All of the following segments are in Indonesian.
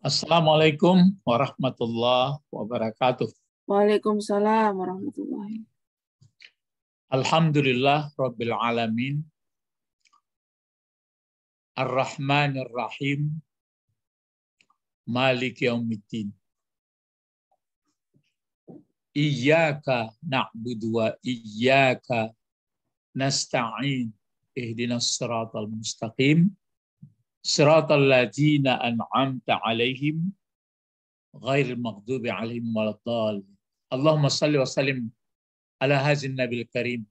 Assalamualaikum warahmatullahi wabarakatuh. Waalaikumsalam warahmatullahi Alhamdulillah Rabbil Alamin ar ar Rahim Malik Yaumiddin Iyaka na'budu wa iyaka nasta'in ihdinas siratal mustaqim siratal ladzina an'amta alaihim ghairil maghdubi alaihim waladdallin Allahumma salli wa sallim ala hazin nabil karim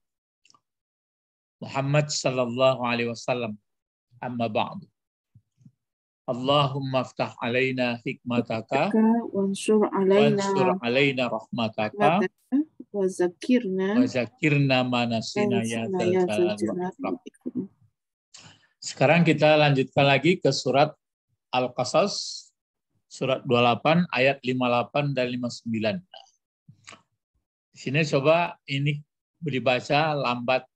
Muhammad sallallahu alaihi wasallam amma ba'du Allahumma aftah alaina hikmataka wansur alaina wansur alaina rahmataka Wazakirna. Wazakirna manasina ya Sekarang kita lanjutkan lagi ke surat Al-Qasas, surat 28, ayat 58 dan 59. Di sini coba ini dibaca lambat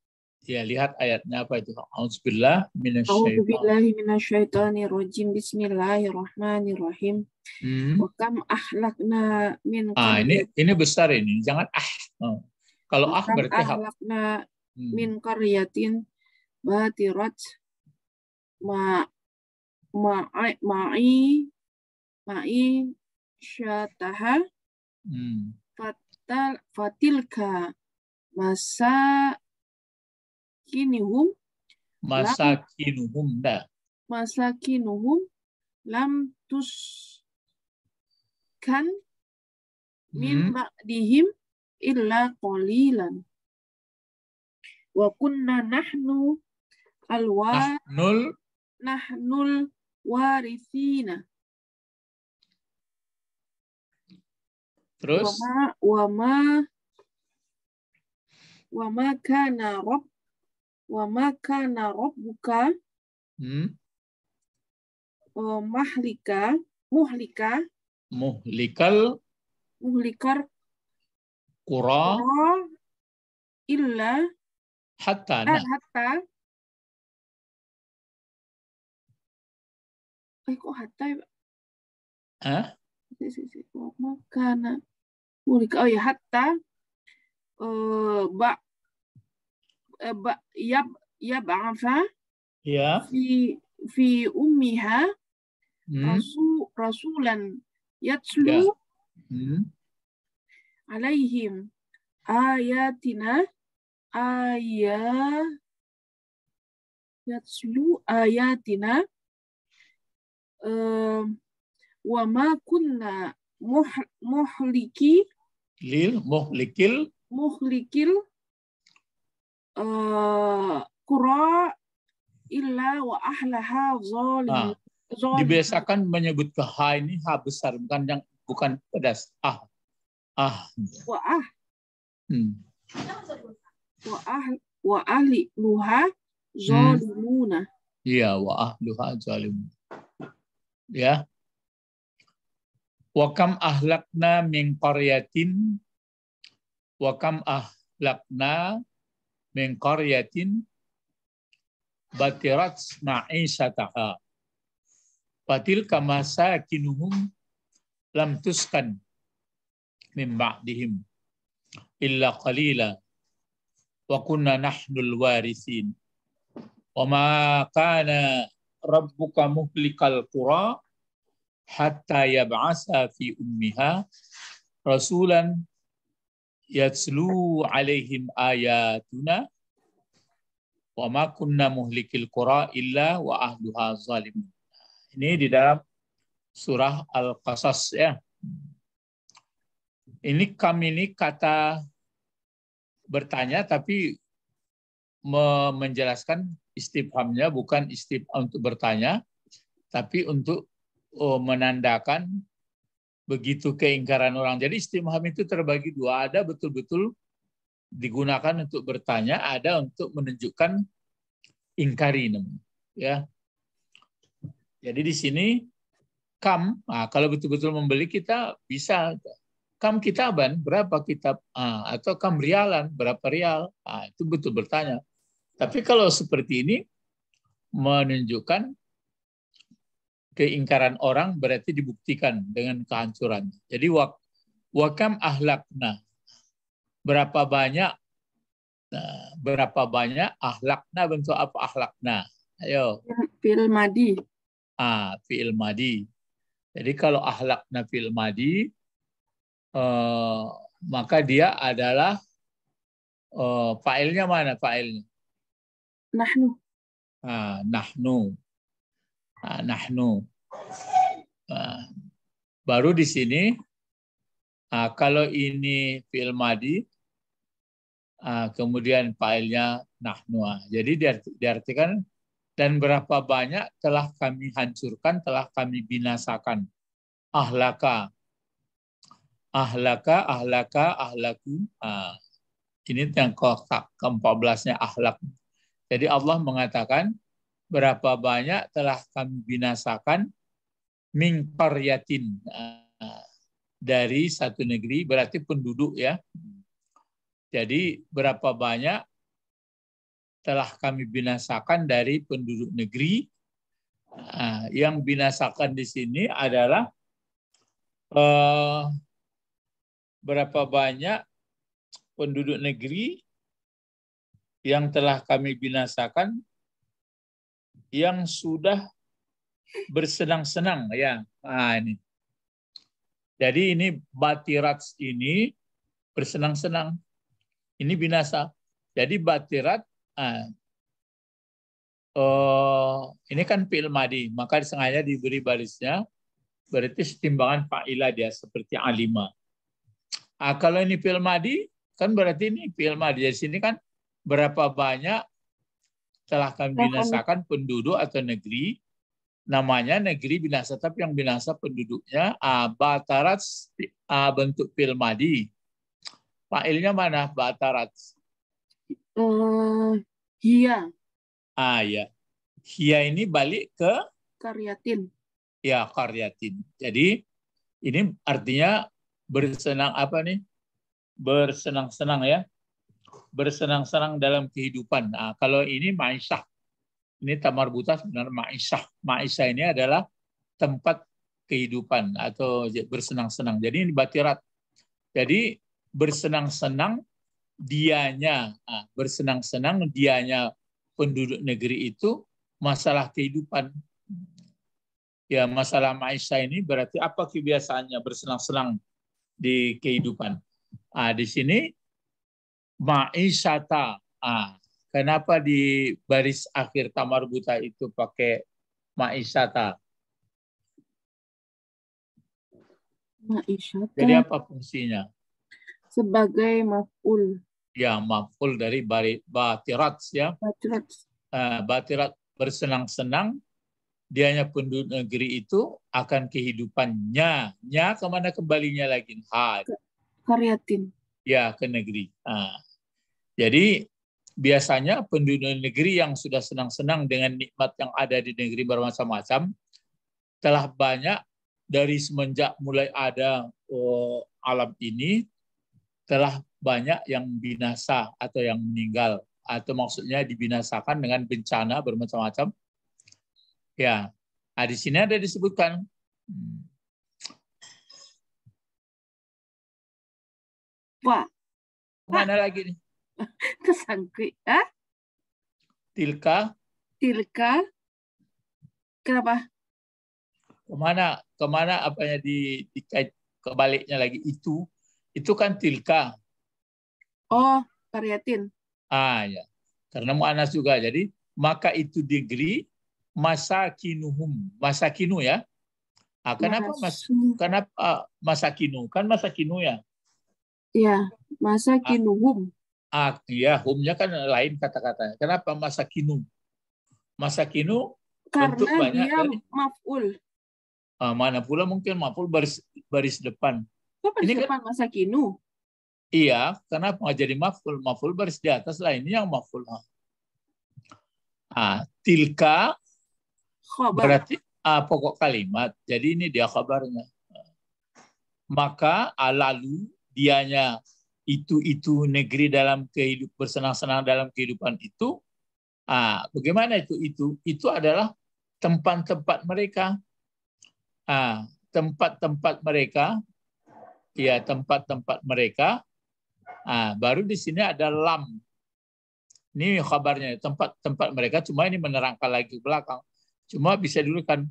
Ya, lihat ayatnya apa itu? Auzubillah minasyaitonirrajim. Bismillahirrahmanirrahim. Hmm. Wa kam ahlakna min Ah, ini ini besar ini. Jangan ah. Oh. Kalau ah berarti ahlakna hmm. min qaryatin batirat ma ma'i ma'i ma'i syataha hmm. fatal fatilka masa masakinuhum masakinuhum da masakinuhum lam tus kan min hmm. ma'dihim illa qalilan wa kunna nahnu alwa nahnul nahnul warithina terus wama wama ma kana rabb wa maka narobbuka hmm? Uh, mahlika muhlika muhlikal muhlikar kura, kura illa hatta eh, hatta eh kok hatta ya Hah? Si, si, Oh ya hatta uh, eh, bak Eh, yab yab arfa ya fi fi ummiha hmm. rasu rasulan yatslu ya. hmm. alaihim ayatina aya yatslu ayatina uh, wa muh, muhliki lil muhlikil muhlikil qura eh, illa wa ahlaha zalim. Ah, dibiasakan menyebut ke ha ini ha besar bukan yang bukan pedas ah ah wa ah hmm. wa ah wa ahli luha zalimuna. Iya, hmm. wa luha zalim. Ya. Wa kam ahlakna min qaryatin wa kam ahlakna min qaryatin batirat ma'isataha. Batil kamasa kinuhum lam tuskan min ba'dihim illa qalila wa kunna nahnul warithin. Wa ma kana rabbuka muhlikal qura hatta yab'asa fi ummiha rasulan Yatslu alaihim ayatuna wa ma kunna muhlikil qura illa wa ahluha zalimun. Ini di dalam surah Al-Qasas ya. Ini kami ini kata bertanya tapi menjelaskan istifhamnya bukan istifham untuk bertanya tapi untuk oh, menandakan begitu keingkaran orang. Jadi istimham itu terbagi dua, ada betul-betul digunakan untuk bertanya, ada untuk menunjukkan ingkarinem. ya. Jadi di sini kam, nah, kalau betul-betul membeli kita bisa kam kitaban berapa kitab ah, atau kam rialan berapa rial nah, itu betul bertanya. Tapi kalau seperti ini menunjukkan keingkaran orang berarti dibuktikan dengan kehancuran. Jadi wak, wakam ahlakna. Berapa banyak nah, berapa banyak ahlakna bentuk apa ahlakna? Ayo. Ya, fil madi. Ah, fil madi. Jadi kalau ahlakna Filmadi madi eh, maka dia adalah eh, failnya mana failnya? Nahnu. Ah, nahnu nahnu. baru di sini kalau ini fi'il madi kemudian failnya nahnu. Jadi diartikan dan berapa banyak telah kami hancurkan, telah kami binasakan. Ahlaka. Ahlaka, ahlaka, ahlaku. ini yang kotak ke-14-nya ahlak. Jadi Allah mengatakan, berapa banyak telah kami binasakan min eh, dari satu negeri berarti penduduk ya. Jadi berapa banyak telah kami binasakan dari penduduk negeri eh, yang binasakan di sini adalah eh, berapa banyak penduduk negeri yang telah kami binasakan yang sudah bersenang-senang ya. Nah, ini. Jadi ini batirat ini bersenang-senang. Ini binasa. Jadi batirat nah, oh, ini kan fi'il madi, maka sengaja diberi barisnya berarti setimbangan ilah dia seperti alima. nah, kalau ini fi'il madi kan berarti ini fi'il madi. Di sini kan berapa banyak telah kami binasakan penduduk atau negeri namanya negeri binasa tapi yang binasa penduduknya abatarat bentuk filmadi failnya mana batarat uh, eh, hia ah ya hia ini balik ke karyatin ya karyatin jadi ini artinya bersenang apa nih bersenang-senang ya bersenang-senang dalam kehidupan. Nah, kalau ini Ma'isah. Ini tamar buta sebenarnya Ma'isah. Ma'isah ini adalah tempat kehidupan atau bersenang-senang. Jadi ini batirat. Jadi bersenang-senang dianya, ah, bersenang-senang dianya penduduk negeri itu masalah kehidupan. Ya masalah Ma'isah ini berarti apa kebiasaannya bersenang-senang di kehidupan. Nah, di sini Ma'isyata. Ah, kenapa di baris akhir Tamar Buta itu pakai Ma'isyata? Ma'isata. Jadi apa fungsinya? Sebagai maf'ul. Ya, maf'ul dari bari, batirat ya. Batirat. Ah, batirat bersenang-senang dianya penduduk negeri itu akan kehidupannya. Nya kemana kembalinya lagi? Ha. Ke, karyatin. Ya, ke negeri. Ah. Jadi biasanya penduduk negeri yang sudah senang-senang dengan nikmat yang ada di negeri bermacam-macam telah banyak dari semenjak mulai ada oh, alam ini telah banyak yang binasa atau yang meninggal atau maksudnya dibinasakan dengan bencana bermacam-macam. Ya, nah, di sini ada disebutkan Wah. Mana Wah. lagi nih? tersangkut ah tilka tilka kenapa kemana kemana apanya di dikait kebaliknya lagi itu itu kan tilka oh karyatin ah ya karena mu'anas juga jadi maka itu degree masakinuhum masakinu ya ah, kenapa mas kenapa masa ah, masakinu kan masakinu ya Iya, masa kinuhum aktiyahumnya kan lain kata-katanya. Kenapa masa kinu? Masa kinu? karena banyak dia dari, maf'ul. Ah, mana pula mungkin maf'ul baris baris depan. Kok baris Ini kan- depan kan, kinu. Iya, karena jadi maf'ul. Maf'ul baris di atas lah. Ini yang maf'ul. Ah, ah tilka Khobar. berarti ah, pokok kalimat. Jadi ini dia kabarnya. Maka alalu dianya itu-itu negeri dalam kehidupan bersenang-senang dalam kehidupan itu, ah, bagaimana itu itu? Itu adalah tempat-tempat mereka, ah, tempat-tempat mereka, ya tempat-tempat mereka. Ah, baru di sini ada lam. Ini kabarnya tempat-tempat mereka. Cuma ini menerangkan lagi ke belakang. Cuma bisa dulu kan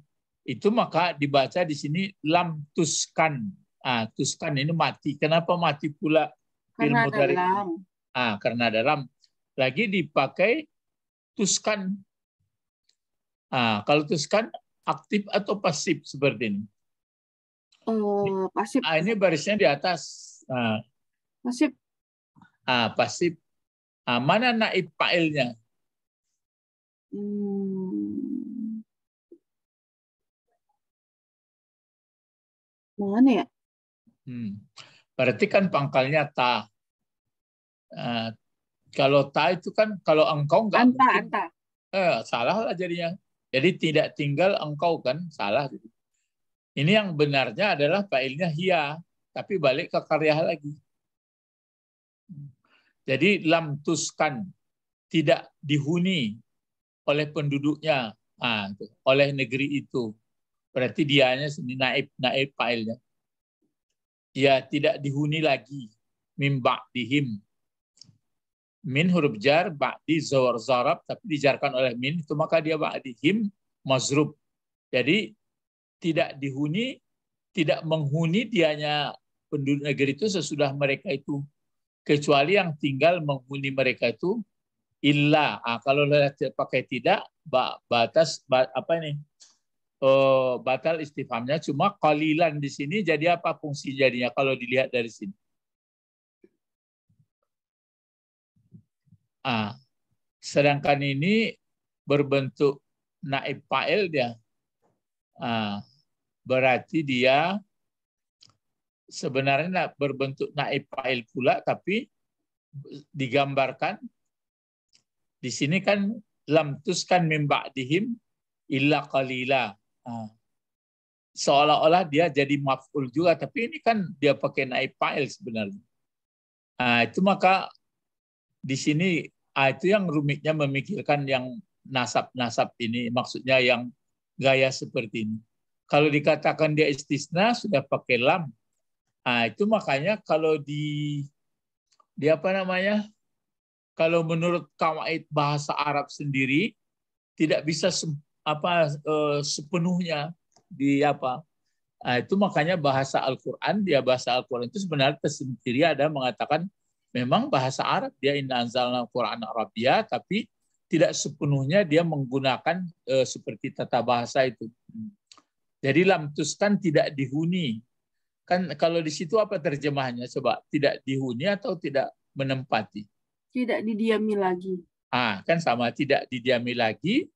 itu maka dibaca di sini lam tuskan. Ah, tuskan ini mati. Kenapa mati pula karena ilmu dari dalam. ah karena dalam lagi dipakai tuskan. Ah, kalau tuskan aktif atau pasif seperti ini. Oh, pasif. Ah, ini barisnya di atas. Ah. Pasif. Ah, pasif. Ah, mana naib fa'ilnya? Hmm. Mana ya? Hmm. Berarti kan pangkalnya ta. Uh, kalau ta itu kan kalau engkau enggak anta, mungkin, anta. Eh, salah lah jadinya. Jadi tidak tinggal engkau kan salah. Ini yang benarnya adalah failnya hia, tapi balik ke karya lagi. Jadi lam tuskan tidak dihuni oleh penduduknya, nah, oleh negeri itu. Berarti dianya seni naib naib failnya ya tidak dihuni lagi mim dihim, min huruf jar ba'di zawar zarab tapi dijarkan oleh min itu maka dia ba'dihim mazrub jadi tidak dihuni tidak menghuni dianya penduduk negeri itu sesudah mereka itu kecuali yang tinggal menghuni mereka itu illa ah, kalau pakai tidak batas apa ini uh, batal istifhamnya cuma kalilan di sini jadi apa fungsi jadinya kalau dilihat dari sini ah sedangkan ini berbentuk naib fa'il dia ah, berarti dia sebenarnya berbentuk naib fa'il pula tapi digambarkan di sini kan lam tuskan mim dihim illa qalila Ah. seolah-olah dia jadi maf'ul juga, tapi ini kan dia pakai naib fa'il sebenarnya. Nah, itu maka di sini ah, itu yang rumitnya memikirkan yang nasab-nasab ini, maksudnya yang gaya seperti ini. Kalau dikatakan dia istisna sudah pakai lam. Nah, itu makanya kalau di di apa namanya? Kalau menurut kawaid bahasa Arab sendiri tidak bisa apa uh, sepenuhnya di apa nah, itu makanya bahasa Al-Quran dia bahasa Al-Quran itu sebenarnya tersendiri ada mengatakan memang bahasa Arab dia inna anzalna Quran Arabia tapi tidak sepenuhnya dia menggunakan e, seperti tata bahasa itu jadi kan tidak dihuni kan kalau di situ apa terjemahannya coba tidak dihuni atau tidak menempati tidak didiami lagi ah kan sama tidak didiami lagi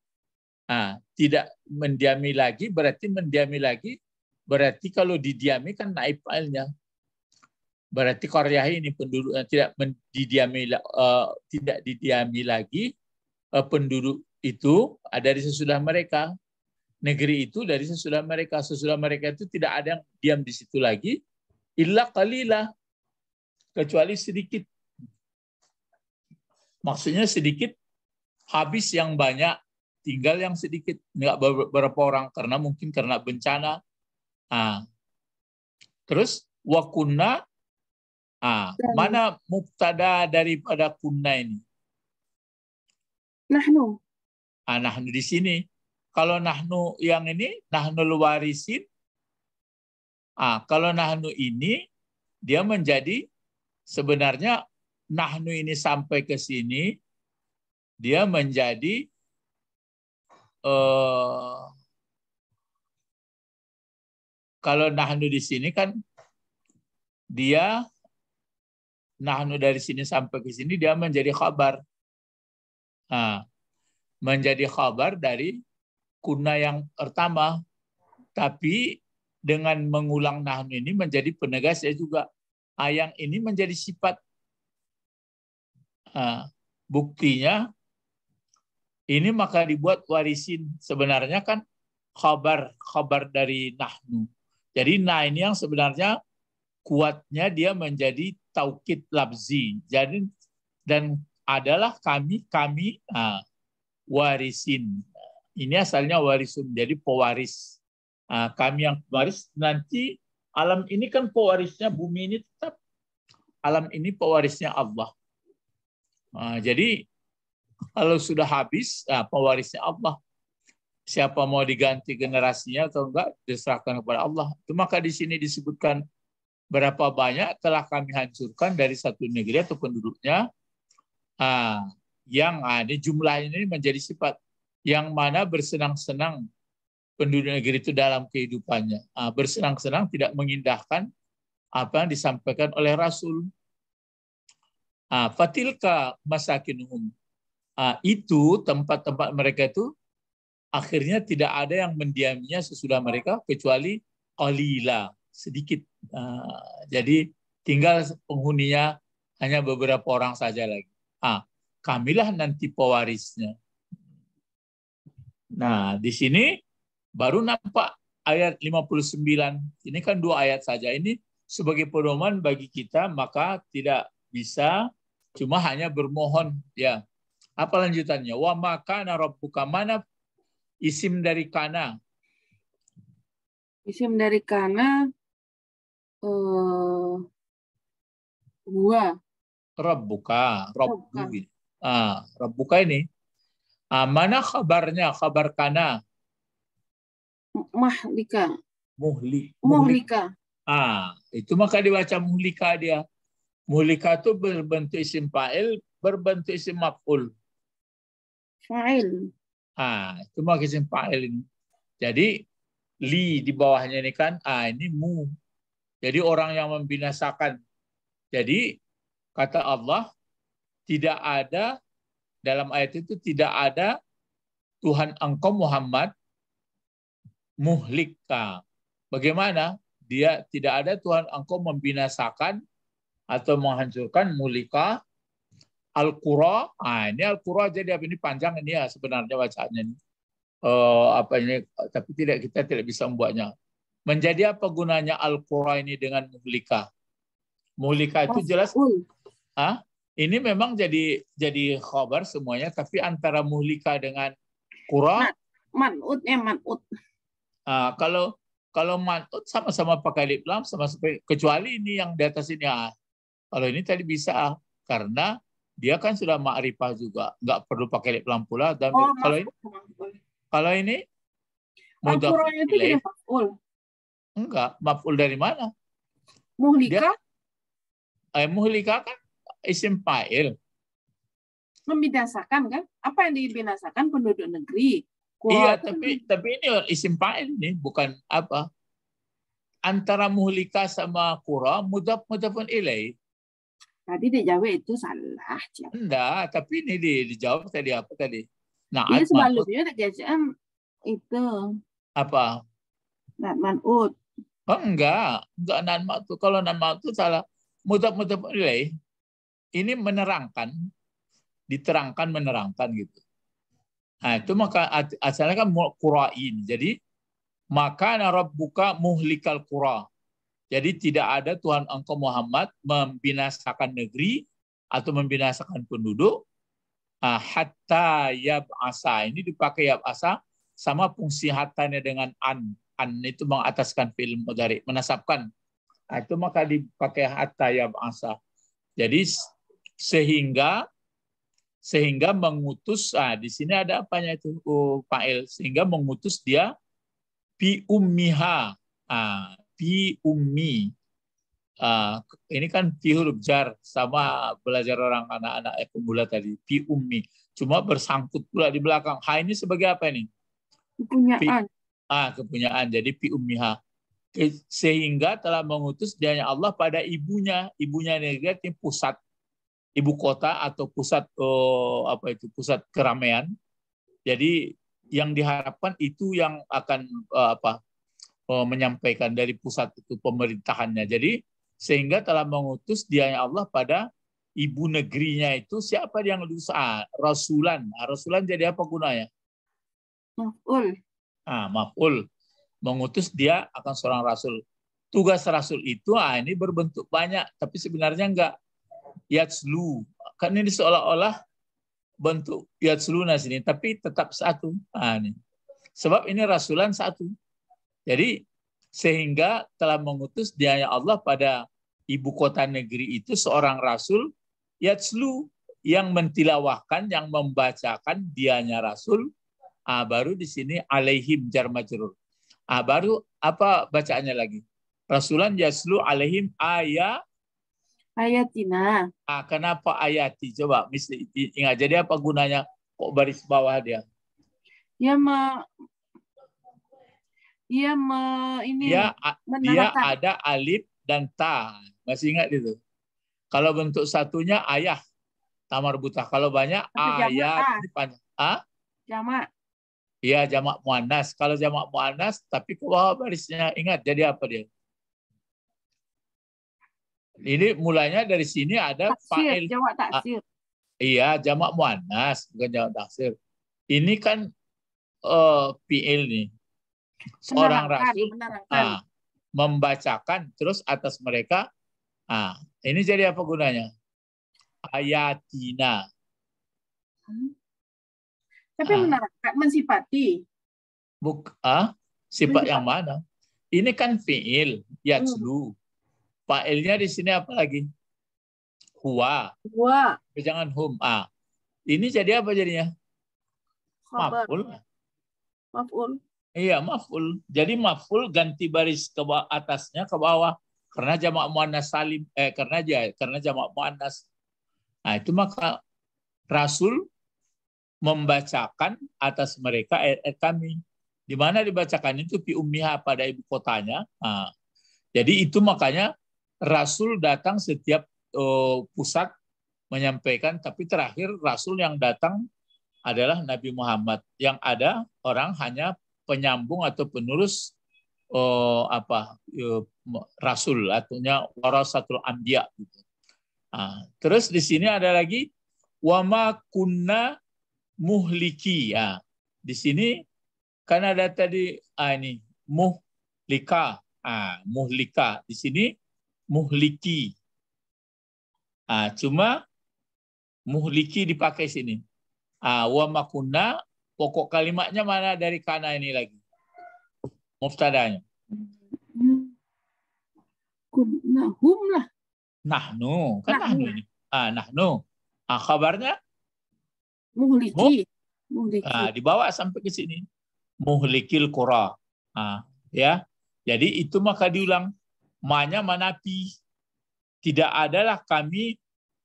Nah, tidak mendiami lagi berarti mendiami lagi berarti kalau didiami kan naib failnya. Berarti karya ini penduduknya eh, tidak didiami uh, tidak didiami lagi uh, penduduk itu ada di sesudah mereka. Negeri itu dari sesudah mereka. Sesudah mereka itu tidak ada yang diam di situ lagi. Illa kalilah. Kecuali sedikit. Maksudnya sedikit habis yang banyak tinggal yang sedikit, nggak beberapa orang karena mungkin karena bencana. Ah. Terus wakuna ah, mana muktada daripada kunna ini? Nahnu. Ah, nahnu di sini. Kalau nahnu yang ini, nahnu warisin. Ah, kalau nahnu ini, dia menjadi sebenarnya nahnu ini sampai ke sini, dia menjadi Eh, kalau nahnu di sini kan dia nahnu dari sini sampai ke sini dia menjadi khabar. Nah, menjadi khabar dari kuna yang pertama. Tapi dengan mengulang nahnu ini menjadi penegas ya juga. Ayang ini menjadi sifat. Nah, buktinya ini maka dibuat warisin. Sebenarnya kan khabar, khabar dari nahnu. Jadi nah ini yang sebenarnya kuatnya dia menjadi taukid labzi. Jadi dan adalah kami, kami uh, warisin. Ini asalnya warisun, jadi pewaris. uh, kami yang pewaris, nanti alam ini kan pewarisnya, bumi ini tetap alam ini pewarisnya Allah. uh, jadi kalau sudah habis, nah, pewarisnya Allah. Siapa mau diganti generasinya atau enggak, diserahkan kepada Allah. Itu maka di sini disebutkan berapa banyak telah kami hancurkan dari satu negeri atau penduduknya. Ah, yang ada jumlah ini menjadi sifat yang mana bersenang-senang penduduk negeri itu dalam kehidupannya. Ah, bersenang-senang tidak mengindahkan apa yang disampaikan oleh Rasul. Ah, fatilka umum uh, itu tempat-tempat mereka itu akhirnya tidak ada yang mendiaminya sesudah mereka kecuali qalila, sedikit. Ah, jadi tinggal penghuninya hanya beberapa orang saja lagi. Ah, kamilah nanti pewarisnya. Nah, di sini baru nampak ayat 59. Ini kan dua ayat saja. Ini sebagai pedoman bagi kita, maka tidak bisa cuma hanya bermohon ya apa lanjutannya? Wa makana rabbuka mana isim dari kana? Isim dari kana eh gua. Rabbuka, rabbu. Ah, rabbuka ini. Ah, mana kabarnya? Kabar kana? Mahlika. Muhli. Muhlika. Ah, itu maka dibaca muhlika dia. Muhlika itu berbentuk isim fa'il, berbentuk isim maf'ul fa'il. Ah, cuma isim fa'il ini. Jadi li di bawahnya ini kan ah ini mu. Jadi orang yang membinasakan. Jadi kata Allah tidak ada dalam ayat itu tidak ada Tuhan engkau Muhammad muhlikka. Bagaimana? Dia tidak ada Tuhan engkau membinasakan atau menghancurkan mulika Al-Qura. Nah, ini Al-Qura jadi apa ini panjang ini ya sebenarnya bacanya ini. Uh, apa ini tapi tidak kita tidak bisa membuatnya. Menjadi apa gunanya Al-Qura ini dengan mulika? Mulika itu jelas ah, ini memang jadi jadi khobar semuanya tapi antara mulika dengan qura manutnya eh, manut. Ah, kalau kalau manut sama-sama pakai lip lam sama, sama kecuali ini yang di atas ini ah. Kalau ini tadi bisa ah. karena dia kan sudah ma'rifah juga, nggak perlu pakai lampu lah. Dan oh, kalau ini, kalau ini mudah maful. Enggak, maful dari mana? Muhlika. Dia, eh, muhlika kan isim fa'il. Membinasakan kan? Apa yang dibinasakan penduduk negeri? Kuala iya, tapi ini. tapi ini isim fa'il nih, bukan apa? Antara muhlika sama kura mudah pun ilai. Nah, tadi dijawab itu salah. Siapa? Enggak, tapi ini di, dijawab tadi apa tadi? Nah, ini sebelumnya jam itu apa? Nan manut. Oh, enggak, enggak nan matu. Kalau nan matu salah mutab-mutab nilai. Ini menerangkan, diterangkan menerangkan gitu. Nah, itu maka asalnya kan kurain. Jadi maka buka muhlikal kurah jadi tidak ada Tuhan engkau Muhammad membinasakan negeri atau membinasakan penduduk. Ah, hatta asa Ini dipakai asa sama fungsi hatanya dengan an. An itu mengataskan film dari menasabkan. Ah, itu maka dipakai hatta asa. Jadi sehingga sehingga mengutus ah di sini ada apanya itu uh, oh, Pak El sehingga mengutus dia bi ummiha ah, bi ummi. Uh, ini kan bi huruf jar sama belajar orang anak-anak eh, pemula tadi pi ummi. Cuma bersangkut pula di belakang. Ha ini sebagai apa ini? Kepunyaan. Bi, ah, kepunyaan. Jadi bi ummiha sehingga telah mengutus dianya Allah pada ibunya ibunya negatif pusat ibu kota atau pusat oh, apa itu pusat keramaian jadi yang diharapkan itu yang akan uh, apa Eh, menyampaikan dari pusat itu pemerintahannya. Jadi sehingga telah mengutus dia Allah pada ibu negerinya itu siapa yang lusa Ah, rasulan. Ah, rasulan jadi apa gunanya? Maf'ul. Ah, maf'ul. Mengutus dia akan seorang rasul. Tugas rasul itu ah ini berbentuk banyak, tapi sebenarnya enggak yatslu. Kan ini seolah-olah bentuk yatslu sini, tapi tetap satu. Ah, ini. Sebab ini rasulan satu jadi sehingga telah mengutus dia Allah pada ibu kota negeri itu seorang rasul yatslu yang mentilawahkan, yang membacakan dianya rasul. Ah, baru di sini alaihim jar majrur. Ah, baru apa bacaannya lagi? Rasulan yaslu alaihim ayat ayatina. Ah, kenapa ayati? Coba mesti ingat. Jadi apa gunanya kok baris bawah dia? Ya ma dia me, ini dia, dia ada alif dan ta. Masih ingat itu? Kalau bentuk satunya ayah tamar buta. Kalau banyak Tapi ayah jamak. Ah? Jamak. Iya jamak muannas. Kalau jamak muannas tapi ke bawah barisnya ingat jadi apa dia? Ini mulanya dari sini ada fa'il. Jamak ah, taksir. Iya, jamak muannas bukan jamak taksir. Ini kan uh, eh, PL nih orang rasul ah, membacakan terus atas mereka ah, ini jadi apa gunanya ayatina hmm. tapi ah. menerangkan mensipati. buk ah, sifat mensifati. yang mana ini kan fiil yatslu. hmm. failnya di sini apa lagi huwa huwa jangan hum ah ini jadi apa jadinya maful maful Iya, maf'ul. Jadi maf'ul ganti baris ke bawah, atasnya ke bawah karena jamak muannas salim eh karena aja karena jamak muannas. Nah, itu maka Rasul membacakan atas mereka ayat, ayat kami. Di mana dibacakan itu fi ummiha pada ibu kotanya. Nah, jadi itu makanya Rasul datang setiap uh, pusat menyampaikan tapi terakhir Rasul yang datang adalah Nabi Muhammad yang ada orang hanya penyambung atau penerus uh, apa ya, rasul artinya warasatul anbiya gitu. Nah, terus di sini ada lagi wama kunna muhliki ya. Di sini kan ada tadi ah ini muhlika. Ah, muhlika. Di sini muhliki. Ah, cuma muhliki dipakai sini. Ah, wama kunna pokok kalimatnya mana dari kana ini lagi? Muftadanya. Nahum lah. Nahnu. Kan nahnu. nahnu ini. Ah, nahnu. Ah, kabarnya? Muhliki. Muhliki. Ah, dibawa sampai ke sini. Muhlikil kura. Ah, ya. Jadi itu maka diulang. Manya manapi. Tidak adalah kami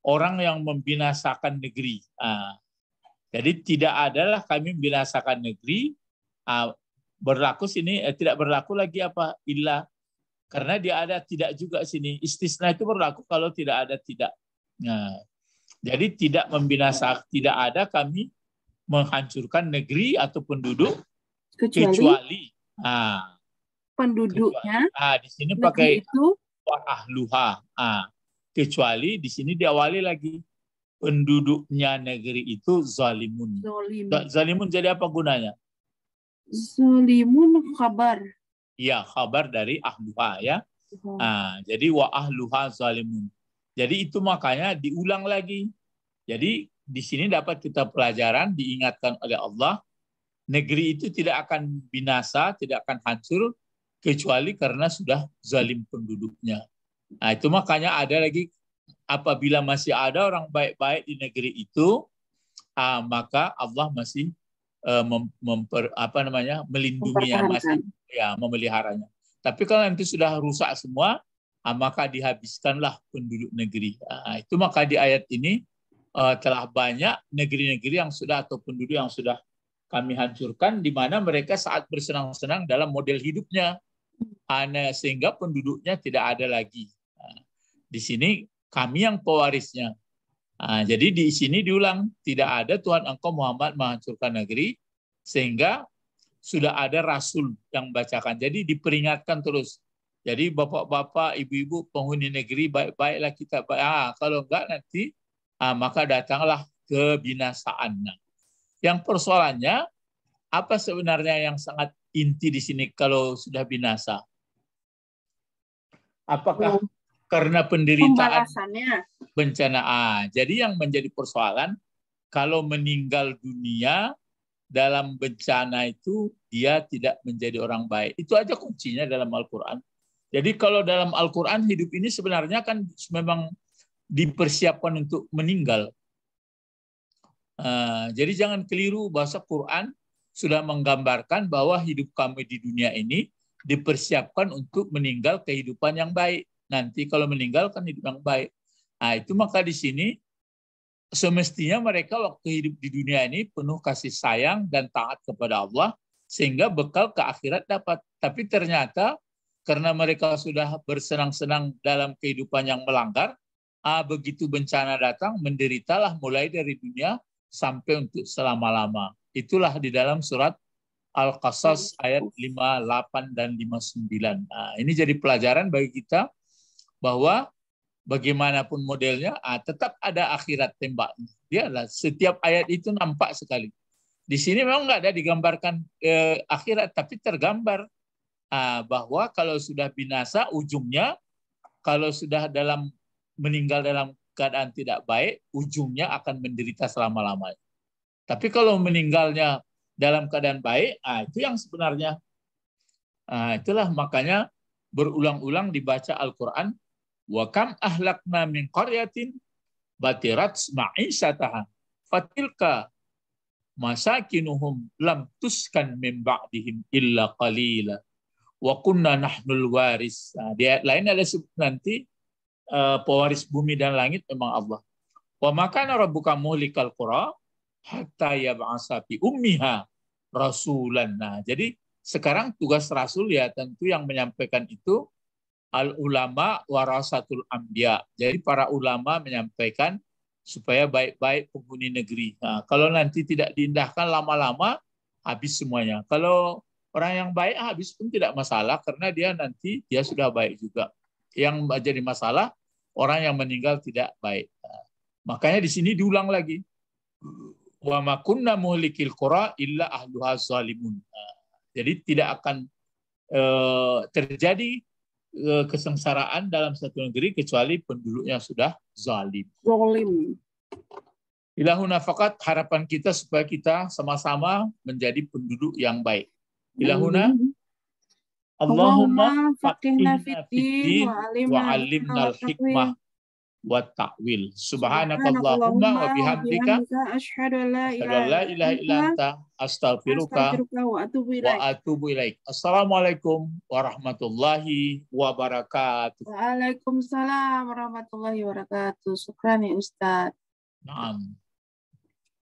orang yang membinasakan negeri. Ah, jadi tidak adalah kami membinasakan negeri ah, berlaku sini eh, tidak berlaku lagi apa inilah karena dia ada tidak juga sini istisna itu berlaku kalau tidak ada tidak. Nah, jadi tidak membinasakan tidak ada kami menghancurkan negeri atau penduduk kecuali, kecuali ah, penduduknya. Kecuali, ah, di sini pakai itu ahluha. Ah. kecuali di sini diawali lagi penduduknya negeri itu zalimun. Zalimun, zalimun jadi apa gunanya? Zalimun kabar. Ya kabar dari ahluha ya. Nah, jadi wa ahluha zalimun. Jadi itu makanya diulang lagi. Jadi di sini dapat kita pelajaran diingatkan oleh Allah negeri itu tidak akan binasa, tidak akan hancur kecuali karena sudah zalim penduduknya. Nah, itu makanya ada lagi apabila masih ada orang baik-baik di negeri itu, uh, maka Allah masih uh, memper, apa namanya melindunginya, masih ya memeliharanya. Tapi kalau nanti sudah rusak semua, uh, maka dihabiskanlah penduduk negeri. Uh, itu maka di ayat ini uh, telah banyak negeri-negeri yang sudah atau penduduk yang sudah kami hancurkan, di mana mereka saat bersenang-senang dalam model hidupnya, nah, sehingga penduduknya tidak ada lagi. di sini kami yang pewarisnya. Nah, jadi di sini diulang, tidak ada Tuhan engkau Muhammad menghancurkan negeri, sehingga sudah ada rasul yang bacakan. Jadi diperingatkan terus. Jadi bapak-bapak, ibu-ibu penghuni negeri, baik-baiklah kita. Ah, kalau enggak nanti, ah, maka datanglah kebinasaan. Nah, yang persoalannya, apa sebenarnya yang sangat inti di sini kalau sudah binasa? Apakah karena penderitaan bencana a, ah, jadi yang menjadi persoalan kalau meninggal dunia dalam bencana itu dia tidak menjadi orang baik itu aja kuncinya dalam Al-Qur'an jadi kalau dalam Al-Qur'an hidup ini sebenarnya kan memang dipersiapkan untuk meninggal uh, jadi jangan keliru bahasa Quran sudah menggambarkan bahwa hidup kami di dunia ini dipersiapkan untuk meninggal kehidupan yang baik nanti kalau meninggal kan hidup yang baik. Nah, itu maka di sini semestinya mereka waktu hidup di dunia ini penuh kasih sayang dan taat kepada Allah sehingga bekal ke akhirat dapat. Tapi ternyata karena mereka sudah bersenang-senang dalam kehidupan yang melanggar, ah, begitu bencana datang menderitalah mulai dari dunia sampai untuk selama-lama. Itulah di dalam surat Al-Qasas ayat 58 dan 59. Nah, ini jadi pelajaran bagi kita bahwa bagaimanapun modelnya ah, tetap ada akhirat tembaknya. Dia lah setiap ayat itu nampak sekali. Di sini memang nggak ada digambarkan eh, akhirat, tapi tergambar ah, bahwa kalau sudah binasa ujungnya, kalau sudah dalam meninggal dalam keadaan tidak baik, ujungnya akan menderita selama-lamanya. Tapi kalau meninggalnya dalam keadaan baik, ah, itu yang sebenarnya. Ah, itulah makanya berulang-ulang dibaca Al-Quran Wa kam ahlakna min qaryatin batirat ma'isataha fatilka masakinuhum lam tuskan min ba'dihim illa qalila wa kunna nahnul waris. Nah, di ayat lain ada nanti uh, pewaris bumi dan langit memang Allah. Wa makana rabbuka muhlikal qura hatta yab'asa fi ummiha rasulan. Nah, jadi sekarang tugas rasul ya tentu yang menyampaikan itu al ulama warasatul ambia. Jadi para ulama menyampaikan supaya baik-baik penghuni negeri. Nah, kalau nanti tidak diindahkan lama-lama habis semuanya. Kalau orang yang baik habis pun tidak masalah karena dia nanti dia sudah baik juga. Yang jadi masalah orang yang meninggal tidak baik. Nah, makanya di sini diulang lagi. Wa makunna muhlikil qura illa ahluha zalimun. Nah, jadi tidak akan eh, terjadi Eh, kesengsaraan dalam satu negeri kecuali penduduknya sudah zalim. Zalim. Ilahuna fakat harapan kita supaya kita sama-sama menjadi penduduk yang baik. Ilahuna hmm. Allahumma faqihna fid wa alimna al-hikmah wa ta'wil. Subhanakallahumma wa bihamdika asyhadu an la ilaha illa anta astaghfiruka wa atubu ilaik. Assalamualaikum warahmatullahi wabarakatuh. Waalaikumsalam warahmatullahi wabarakatuh. ya Ustaz. Naam.